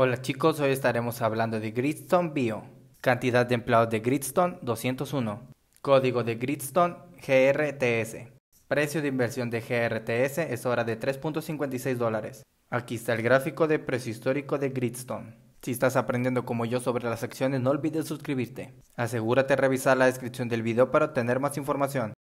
Hola chicos, hoy estaremos hablando de Gridstone Bio. Cantidad de empleados de Gridstone 201. Código de Gridstone GRTS. Precio de inversión de GRTS es ahora de 3.56 dólares. Aquí está el gráfico de precio histórico de Gridstone. Si estás aprendiendo como yo sobre las acciones no olvides suscribirte. Asegúrate de revisar la descripción del video para obtener más información.